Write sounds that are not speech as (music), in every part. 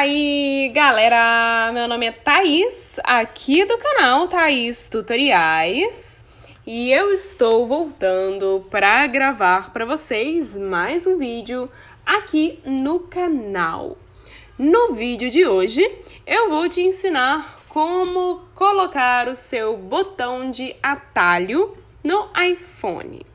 aí, galera? Meu nome é Thaís, aqui do canal Thaís Tutoriais, e eu estou voltando para gravar para vocês mais um vídeo aqui no canal. No vídeo de hoje, eu vou te ensinar como colocar o seu botão de atalho no iPhone.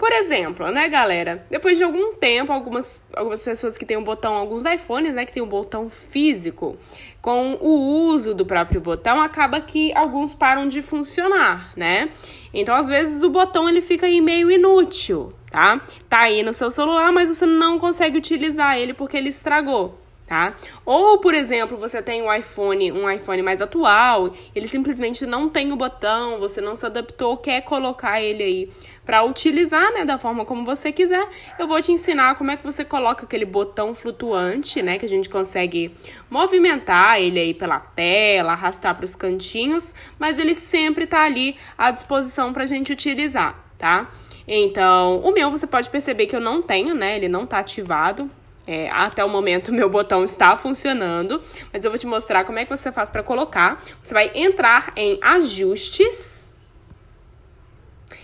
Por exemplo, né, galera? Depois de algum tempo, algumas, algumas pessoas que têm um botão, alguns iPhones, né, que tem um botão físico, com o uso do próprio botão, acaba que alguns param de funcionar, né? Então, às vezes, o botão ele fica aí meio inútil, tá? Tá aí no seu celular, mas você não consegue utilizar ele porque ele estragou tá? Ou, por exemplo, você tem um iPhone, um iPhone mais atual, ele simplesmente não tem o botão, você não se adaptou, quer colocar ele aí para utilizar, né, da forma como você quiser. Eu vou te ensinar como é que você coloca aquele botão flutuante, né, que a gente consegue movimentar ele aí pela tela, arrastar para os cantinhos, mas ele sempre tá ali à disposição para a gente utilizar, tá? Então, o meu você pode perceber que eu não tenho, né? Ele não tá ativado. É, até o momento (laughs) meu botão está funcionando, mas eu vou te mostrar como é que você faz para colocar. Você vai entrar em ajustes.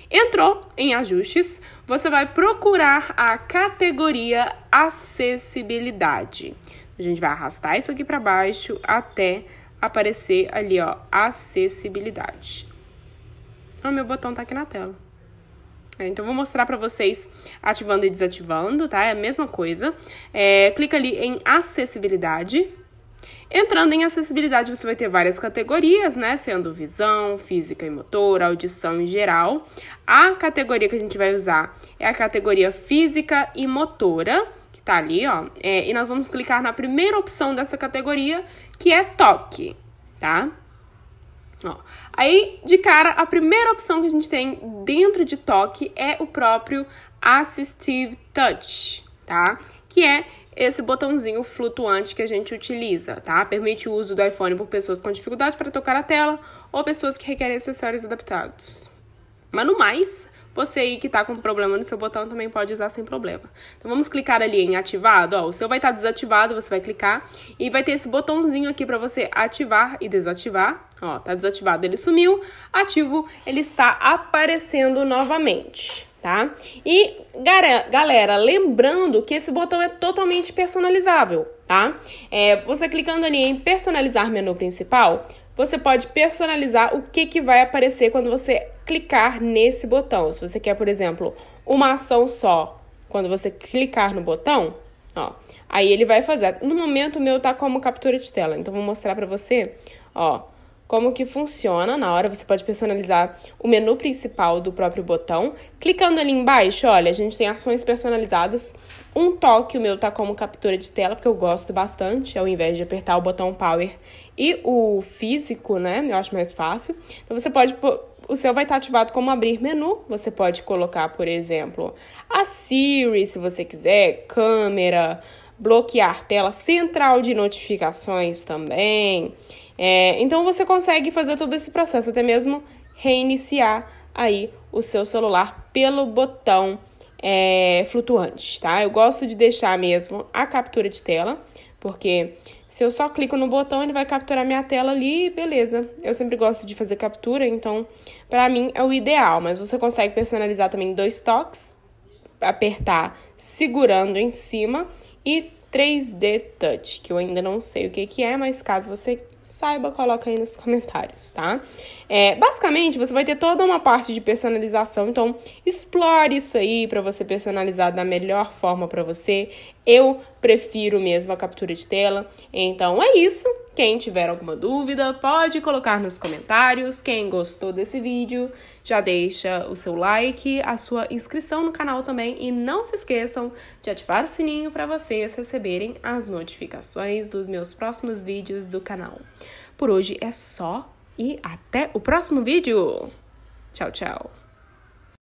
Entrou em ajustes, você vai procurar a categoria acessibilidade. A gente vai arrastar isso aqui para baixo até aparecer ali, ó, acessibilidade. O meu botão tá aqui na tela. É, então, vou mostrar para vocês ativando e desativando, tá? É a mesma coisa. É, clica ali em acessibilidade. Entrando em acessibilidade, você vai ter várias categorias, né? Sendo visão, física e motor, audição em geral. A categoria que a gente vai usar é a categoria física e motora, que tá ali, ó. É, e nós vamos clicar na primeira opção dessa categoria, que é toque, tá? Ó. Aí, de cara, a primeira opção que a gente tem dentro de toque é o próprio Assistive Touch, tá? Que é esse botãozinho flutuante que a gente utiliza, tá? Permite o uso do iPhone por pessoas com dificuldade para tocar a tela ou pessoas que requerem acessórios adaptados. Mas no mais, você aí que tá com problema no seu botão também pode usar sem problema. Então vamos clicar ali em ativado, ó, o seu vai estar tá desativado, você vai clicar e vai ter esse botãozinho aqui para você ativar e desativar. Ó, tá desativado, ele sumiu. Ativo, ele está aparecendo novamente. Tá? E galera, lembrando que esse botão é totalmente personalizável, tá? É, você clicando ali em personalizar menu principal, você pode personalizar o que, que vai aparecer quando você clicar nesse botão. Se você quer, por exemplo, uma ação só, quando você clicar no botão, ó, aí ele vai fazer. No momento o meu tá como captura de tela, então vou mostrar para você, ó como que funciona. Na hora você pode personalizar o menu principal do próprio botão. Clicando ali embaixo, olha, a gente tem ações personalizadas. Um toque o meu tá como captura de tela, porque eu gosto bastante, ao invés de apertar o botão power e o físico, né? Eu acho mais fácil. Então você pode o seu vai estar tá ativado como abrir menu. Você pode colocar, por exemplo, a Siri, se você quiser, câmera, bloquear tela, central de notificações também. É, então você consegue fazer todo esse processo, até mesmo reiniciar aí o seu celular pelo botão é, flutuante, tá? Eu gosto de deixar mesmo a captura de tela, porque se eu só clico no botão, ele vai capturar minha tela ali, beleza. Eu sempre gosto de fazer captura, então para mim é o ideal, mas você consegue personalizar também dois toques, apertar segurando em cima e 3D Touch, que eu ainda não sei o que, que é, mas caso você saiba, coloca aí nos comentários, tá? É, basicamente, você vai ter toda uma parte de personalização, então explore isso aí para você personalizar da melhor forma para você. Eu prefiro mesmo a captura de tela. Então é isso. Quem tiver alguma dúvida, pode colocar nos comentários. Quem gostou desse vídeo, já deixa o seu like, a sua inscrição no canal também e não se esqueçam de ativar o sininho para vocês receberem as notificações dos meus próximos vídeos do canal. Por hoje é só e até o próximo vídeo. Tchau, tchau.